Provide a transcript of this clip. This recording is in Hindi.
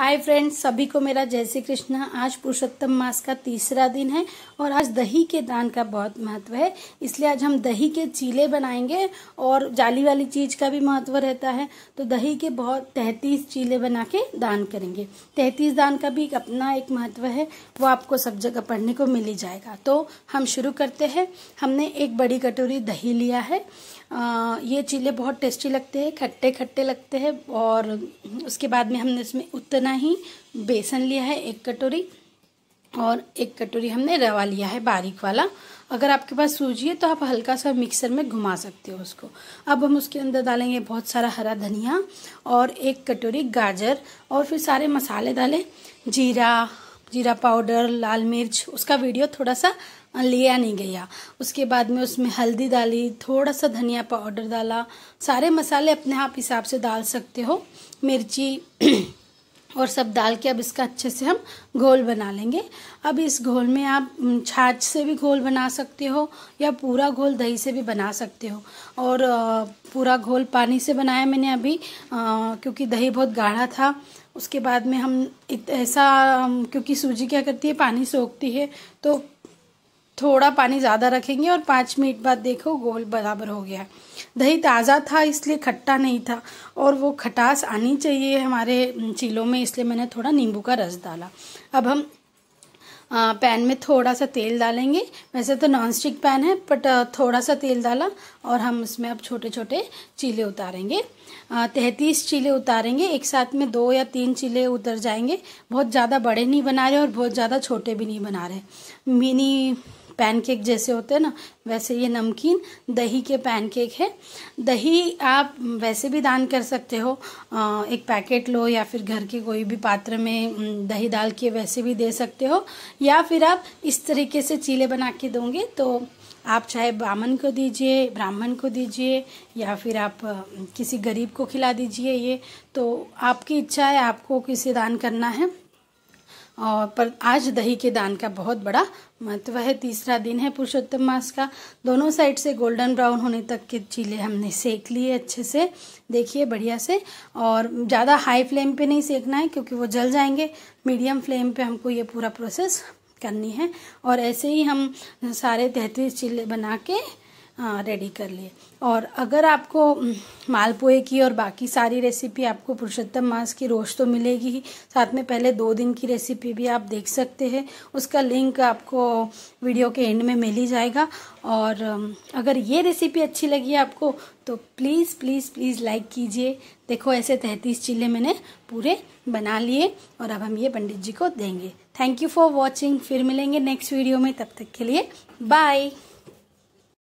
हाय फ्रेंड्स सभी को मेरा जय श्री कृष्णा आज पुरुषोत्तम मास का तीसरा दिन है और आज दही के दान का बहुत महत्व है इसलिए आज हम दही के चीले बनाएंगे और जाली वाली चीज का भी महत्व रहता है तो दही के बहुत तैतीस चीले बना के दान करेंगे तैतीस दान का भी अपना एक महत्व है वो आपको सब जगह पढ़ने को मिल ही जाएगा तो हम शुरू करते हैं हमने एक बड़ी कटोरी दही लिया है आ, ये चीले बहुत टेस्टी लगते हैं खट्टे खट्टे लगते हैं और उसके बाद में हमने उसमें उतना ही बेसन लिया है एक कटोरी और एक कटोरी हमने रवा लिया है बारीक वाला अगर आपके पास सूजी है तो आप हल्का सा मिक्सर में घुमा सकते हो उसको अब हम उसके अंदर डालेंगे बहुत सारा हरा धनिया और एक कटोरी गाजर और फिर सारे मसाले डालें जीरा जीरा पाउडर लाल मिर्च उसका वीडियो थोड़ा सा लिया नहीं गया उसके बाद में उसमें हल्दी डाली थोड़ा सा धनिया पाउडर डाला सारे मसाले अपने आप हिसाब से डाल सकते हो मिर्ची और सब डाल के अब इसका अच्छे से हम घोल बना लेंगे अब इस घोल में आप छाछ से भी घोल बना सकते हो या पूरा घोल दही से भी बना सकते हो और पूरा घोल पानी से बनाया मैंने अभी क्योंकि दही बहुत गाढ़ा था उसके बाद में हम ऐसा क्योंकि सूजी क्या करती है पानी सोखती है तो थोड़ा पानी ज़्यादा रखेंगे और पाँच मिनट बाद देखो गोल बराबर हो गया दही ताज़ा था इसलिए खट्टा नहीं था और वो खटास आनी चाहिए हमारे चीलों में इसलिए मैंने थोड़ा नींबू का रस डाला अब हम पैन में थोड़ा सा तेल डालेंगे वैसे तो नॉन स्टिक पैन है बट थोड़ा सा तेल डाला और हम उसमें अब छोटे छोटे चीले उतारेंगे तैतीस चीले उतारेंगे एक साथ में दो या तीन चीले उतर जाएंगे बहुत ज़्यादा बड़े नहीं बना रहे और बहुत ज़्यादा छोटे भी नहीं बना रहे मिनी पैनकेक जैसे होते हैं ना वैसे ये नमकीन दही के पैनकेक है दही आप वैसे भी दान कर सकते हो एक पैकेट लो या फिर घर के कोई भी पात्र में दही डाल के वैसे भी दे सकते हो या फिर आप इस तरीके से चीले बना के दोगे तो आप चाहे ब्राह्मण को दीजिए ब्राह्मण को दीजिए या फिर आप किसी गरीब को खिला दीजिए ये तो आपकी इच्छा है आपको किसे दान करना है और पर आज दही के दान का बहुत बड़ा महत्व है तीसरा दिन है पुरुषोत्तम मास का दोनों साइड से गोल्डन ब्राउन होने तक के चीले हमने सेक लिए अच्छे से देखिए बढ़िया से और ज़्यादा हाई फ्लेम पे नहीं सेकना है क्योंकि वो जल जाएंगे मीडियम फ्लेम पे हमको ये पूरा प्रोसेस करनी है और ऐसे ही हम सारे तैतीस चिल्ले बना के रेडी हाँ, कर लिए और अगर आपको मालपुए की और बाकी सारी रेसिपी आपको पुरुषोत्तम मास की रोज़ तो मिलेगी ही साथ में पहले दो दिन की रेसिपी भी आप देख सकते हैं उसका लिंक आपको वीडियो के एंड में मिल ही जाएगा और अगर ये रेसिपी अच्छी लगी आपको तो प्लीज़ प्लीज़ प्लीज़ लाइक कीजिए देखो ऐसे तैंतीस चिल्ले मैंने पूरे बना लिए और अब हम ये पंडित जी को देंगे थैंक यू फॉर वॉचिंग फिर मिलेंगे नेक्स्ट वीडियो में तब तक के लिए बाय